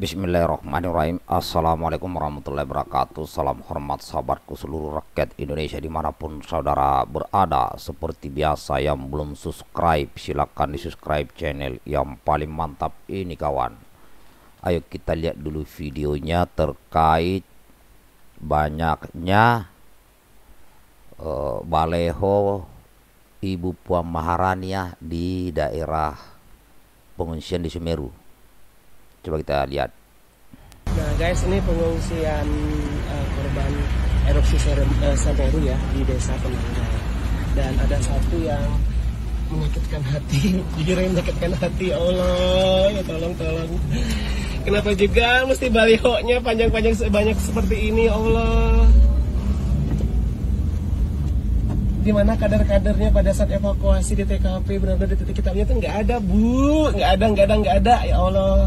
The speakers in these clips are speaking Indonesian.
Bismillahirrahmanirrahim Assalamualaikum warahmatullahi wabarakatuh Salam hormat sahabatku seluruh rakyat Indonesia dimanapun saudara berada Seperti biasa yang belum subscribe silahkan di subscribe channel yang paling mantap ini kawan Ayo kita lihat dulu videonya terkait banyaknya uh, Baleho Ibu Puan Maharani ya di daerah pengungsian di Semeru Coba kita lihat. Nah guys ini pengungsian uh, korban erupsi Semeru eh, ya di desa Penanggal dan ada satu yang menyakitkan hati jujur yang menyakitkan hati ya Allah ya tolong tolong kenapa juga mesti balihoknya panjang-panjang sebanyak seperti ini ya Allah mana kader-kadernya pada saat evakuasi di TKP berada di titik hitamnya itu nggak ada bu nggak ada nggak ada nggak ada ya Allah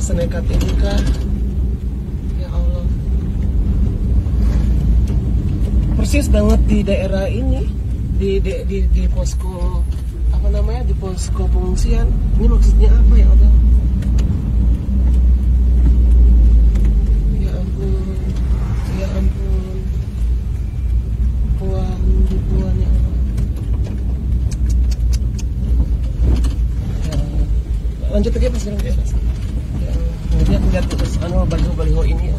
senekat ini kah ya Allah persis banget di daerah ini di di di, di posko apa namanya di posko pengungsian ini maksudnya apa ya Allah ya ampun ya ampun puan puan ya Allah ya. lanjut lagi mas lihat lihat terus anu baliho baliho ini ya.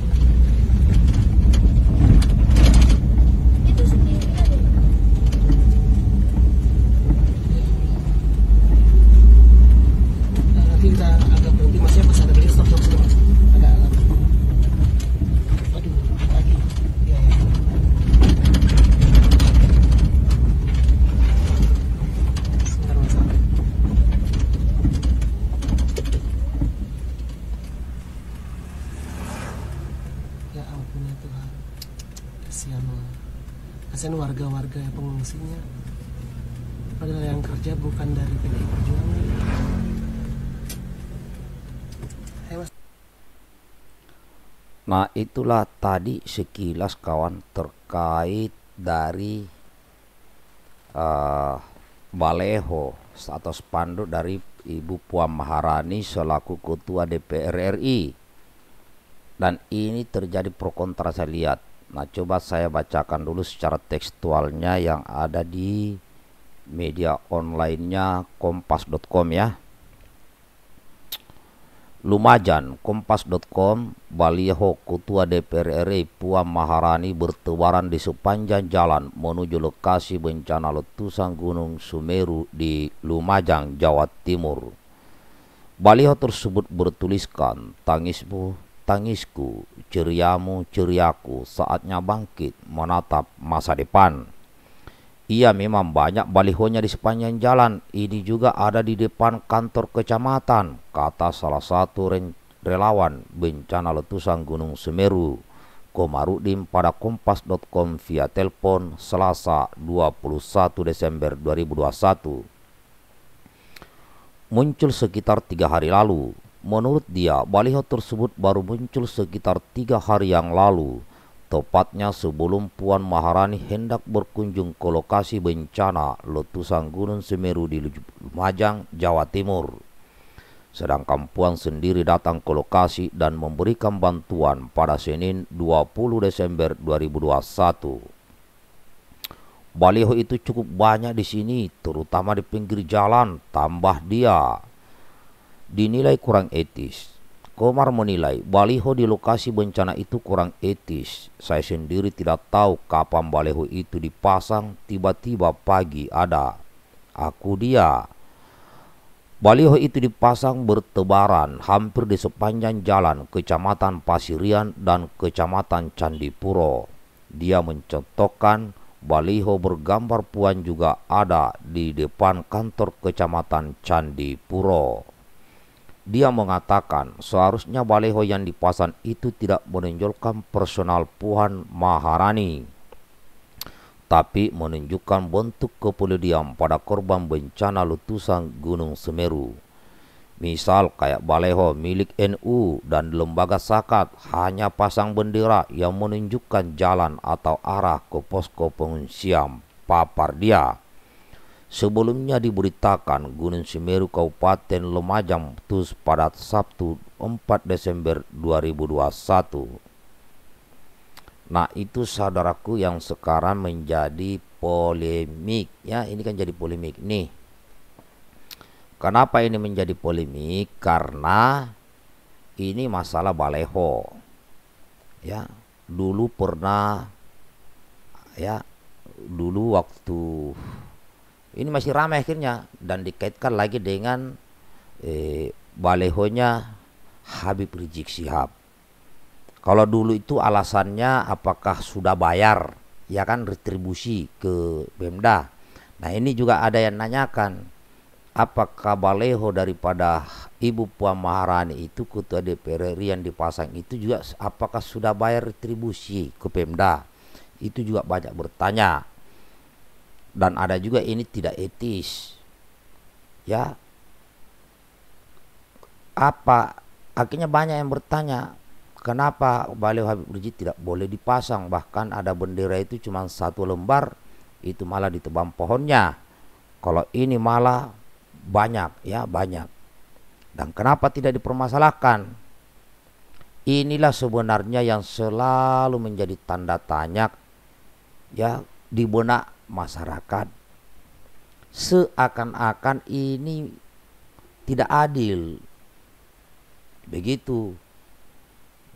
padahal yang kerja bukan dari PDI Perjuangan Nah itulah tadi sekilas kawan terkait dari uh, baleho atau spanduk dari Ibu Puan Maharani selaku Ketua DPR RI dan ini terjadi pro kontra saya lihat Nah, coba saya bacakan dulu secara tekstualnya yang ada di media onlinenya kompas.com ya. Lumajan, kompas.com, Baliho Kutua DPR RI Puan Maharani bertebaran di sepanjang jalan menuju lokasi bencana letusan Gunung Sumeru di Lumajang, Jawa Timur. Baliho tersebut bertuliskan, tangismu tangisku, ceriamu, ceriaku, saatnya bangkit menatap masa depan. Ia memang banyak balihonya di sepanjang jalan, ini juga ada di depan kantor kecamatan, kata salah satu relawan bencana letusan Gunung Semeru, Komarudin pada kompas.com via telepon Selasa 21 Desember 2021. Muncul sekitar tiga hari lalu, Menurut dia, baliho tersebut baru muncul sekitar tiga hari yang lalu, tepatnya sebelum Puan Maharani hendak berkunjung ke lokasi bencana letusan Gunung Semeru di Lumajang, Jawa Timur. Sedangkan Puan sendiri datang ke lokasi dan memberikan bantuan pada Senin 20 Desember 2021. Baliho itu cukup banyak di sini, terutama di pinggir jalan, tambah dia dinilai kurang etis. Komar menilai baliho di lokasi bencana itu kurang etis. Saya sendiri tidak tahu kapan baliho itu dipasang, tiba-tiba pagi ada. Aku dia. Baliho itu dipasang bertebaran hampir di sepanjang jalan Kecamatan Pasirian dan Kecamatan Candipuro. Dia mencontohkan baliho bergambar puan juga ada di depan kantor Kecamatan Candipuro. Dia mengatakan seharusnya baleho yang dipasang itu tidak menunjukkan personal Puan Maharani, tapi menunjukkan bentuk kepedulian pada korban bencana letusan Gunung Semeru. Misal kayak baleho milik NU dan lembaga sakat hanya pasang bendera yang menunjukkan jalan atau arah ke posko pengungsian Papar dia. Sebelumnya diberitakan Gunung Semeru Kabupaten Lumajang putus pada Sabtu 4 Desember 2021. Nah itu saudaraku yang sekarang menjadi polemik ya ini kan jadi polemik nih. Kenapa ini menjadi polemik? Karena ini masalah baleho. Ya, dulu pernah ya dulu waktu ini masih ramai akhirnya dan dikaitkan lagi dengan eh, balehonya Habib Rizik Sihab. Kalau dulu itu alasannya apakah sudah bayar, ya kan retribusi ke Pemda. Nah ini juga ada yang nanyakan, apakah baleho daripada Ibu Puan Maharani itu ketua DPR RI yang dipasang itu juga apakah sudah bayar retribusi ke Pemda? Itu juga banyak bertanya dan ada juga ini tidak etis ya apa akhirnya banyak yang bertanya kenapa baliho Habib Rizik tidak boleh dipasang bahkan ada bendera itu cuma satu lembar itu malah ditebang pohonnya kalau ini malah banyak ya banyak dan kenapa tidak dipermasalahkan inilah sebenarnya yang selalu menjadi tanda tanya ya di benak masyarakat seakan-akan ini tidak adil begitu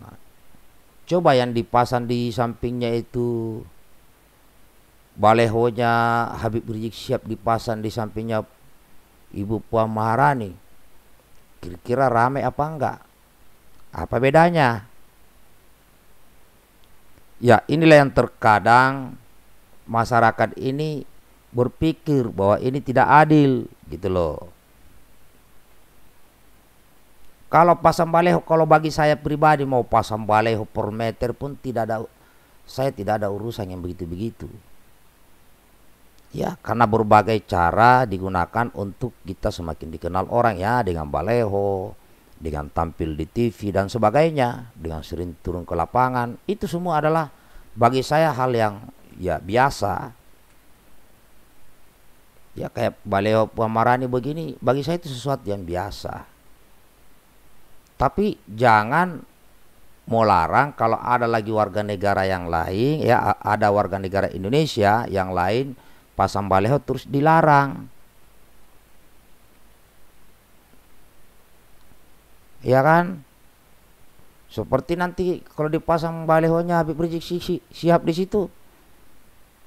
nah, coba yang dipasang di sampingnya itu balehonya Habib Rizik siap dipasang di sampingnya Ibu Puan Maharani kira-kira rame apa enggak apa bedanya ya inilah yang terkadang masyarakat ini berpikir bahwa ini tidak adil gitu loh. Kalau pasang baleho kalau bagi saya pribadi mau pasang baleho per meter pun tidak ada saya tidak ada urusan yang begitu-begitu. Ya, karena berbagai cara digunakan untuk kita semakin dikenal orang ya dengan baleho, dengan tampil di TV dan sebagainya, dengan sering turun ke lapangan, itu semua adalah bagi saya hal yang ya biasa ya kayak Baleo Pamarani begini bagi saya itu sesuatu yang biasa tapi jangan mau larang kalau ada lagi warga negara yang lain ya ada warga negara Indonesia yang lain pasang Baleo terus dilarang ya kan seperti nanti kalau dipasang balehonya Habib Rizik siap di situ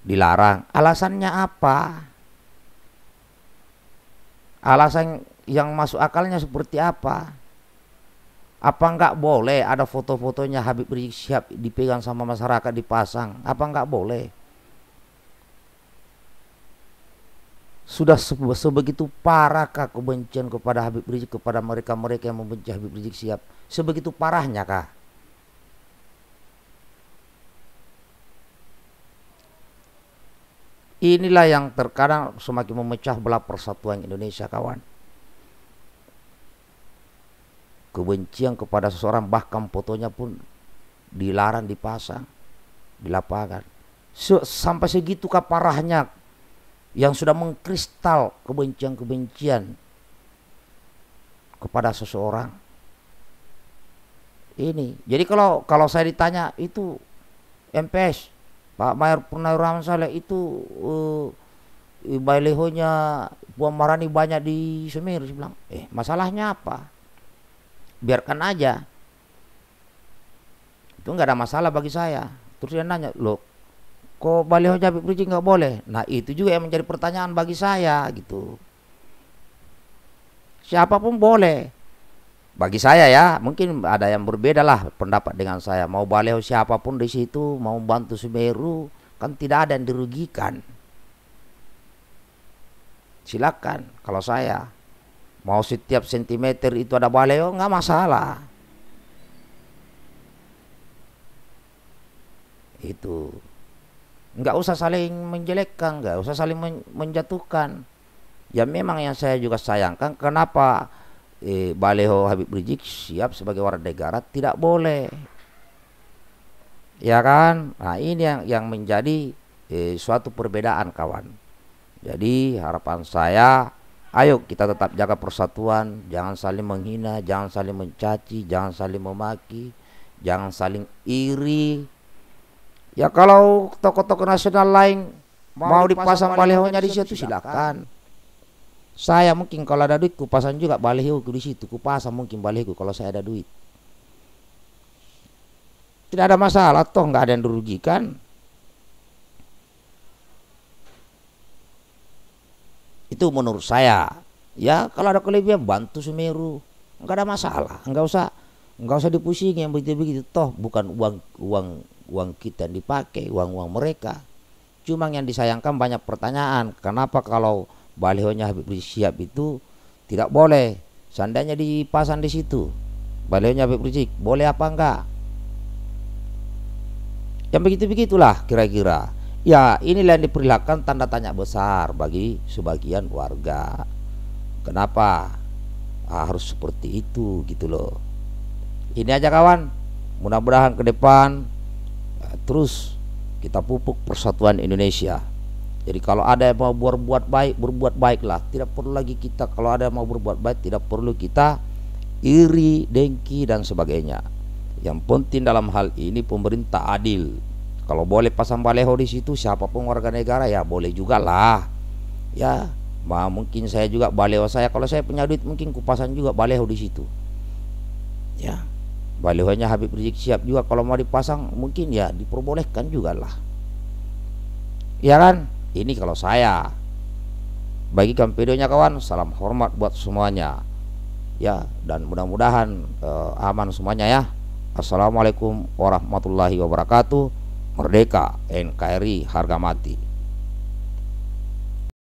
dilarang. Alasannya apa? Alasan yang masuk akalnya seperti apa? Apa enggak boleh ada foto-fotonya Habib Rizik Syihab dipegang sama masyarakat dipasang? Apa enggak boleh? Sudah sebegitu parahkah kebencian kepada Habib Rizik kepada mereka-mereka yang membenci Habib Rizik Syihab? Sebegitu parahnya kah? Inilah yang terkadang semakin memecah belah persatuan Indonesia, kawan. Kebencian kepada seseorang bahkan fotonya pun dilarang dipasang di lapangan. Se sampai segitu parahnya yang sudah mengkristal kebencian-kebencian kepada seseorang. Ini. Jadi kalau kalau saya ditanya itu MPS Pak Mayor Purnawirawan Saleh itu uh, balehonya Puan Marani banyak di Semir saya bilang eh masalahnya apa biarkan aja itu nggak ada masalah bagi saya terus dia nanya loh kok baleho jabi perinci nggak boleh nah itu juga yang menjadi pertanyaan bagi saya gitu siapapun boleh bagi saya ya mungkin ada yang berbeda lah pendapat dengan saya mau baleho siapapun di situ mau bantu Semeru kan tidak ada yang dirugikan silakan kalau saya mau setiap sentimeter itu ada Baleo nggak masalah itu nggak usah saling menjelekkan nggak usah saling menjatuhkan ya memang yang saya juga sayangkan kenapa eh, Baleho Habib Rizik siap sebagai warga negara tidak boleh ya kan nah ini yang yang menjadi eh, suatu perbedaan kawan jadi harapan saya ayo kita tetap jaga persatuan jangan saling menghina jangan saling mencaci jangan saling memaki jangan saling iri ya kalau tokoh-tokoh nasional lain mau, dipasang balihonya di situ silakan, silakan. Saya mungkin kalau ada duit kupasan juga yuk di situ, kupasan mungkin balihku kalau saya ada duit. Tidak ada masalah, toh nggak ada yang dirugikan. Itu menurut saya. Ya, kalau ada kelebihan bantu semeru, nggak ada masalah, nggak usah nggak usah dipusing yang begitu-begitu toh bukan uang uang uang kita yang dipakai uang uang mereka cuma yang disayangkan banyak pertanyaan kenapa kalau balihonya Habib Rizik Syihab itu tidak boleh seandainya dipasang di situ balihonya Habib Rizik boleh apa enggak yang begitu begitulah kira-kira ya inilah yang diperlihatkan tanda tanya besar bagi sebagian warga kenapa ah, harus seperti itu gitu loh ini aja kawan mudah-mudahan ke depan eh, terus kita pupuk persatuan Indonesia jadi kalau ada yang mau berbuat baik, berbuat baiklah. Tidak perlu lagi kita kalau ada yang mau berbuat baik, tidak perlu kita iri, dengki dan sebagainya. Yang penting dalam hal ini pemerintah adil. Kalau boleh pasang baleho di situ siapapun warga negara ya boleh juga lah. Ya, bah, mungkin saya juga baleho saya kalau saya punya duit mungkin kupasang juga baleho di situ. Ya. Balehonya Habib Rizik siap juga kalau mau dipasang mungkin ya diperbolehkan juga lah. Ya kan? Ini kalau saya. Bagikan videonya kawan, salam hormat buat semuanya. Ya, dan mudah-mudahan eh, aman semuanya ya. Assalamualaikum warahmatullahi wabarakatuh. Merdeka NKRI harga mati.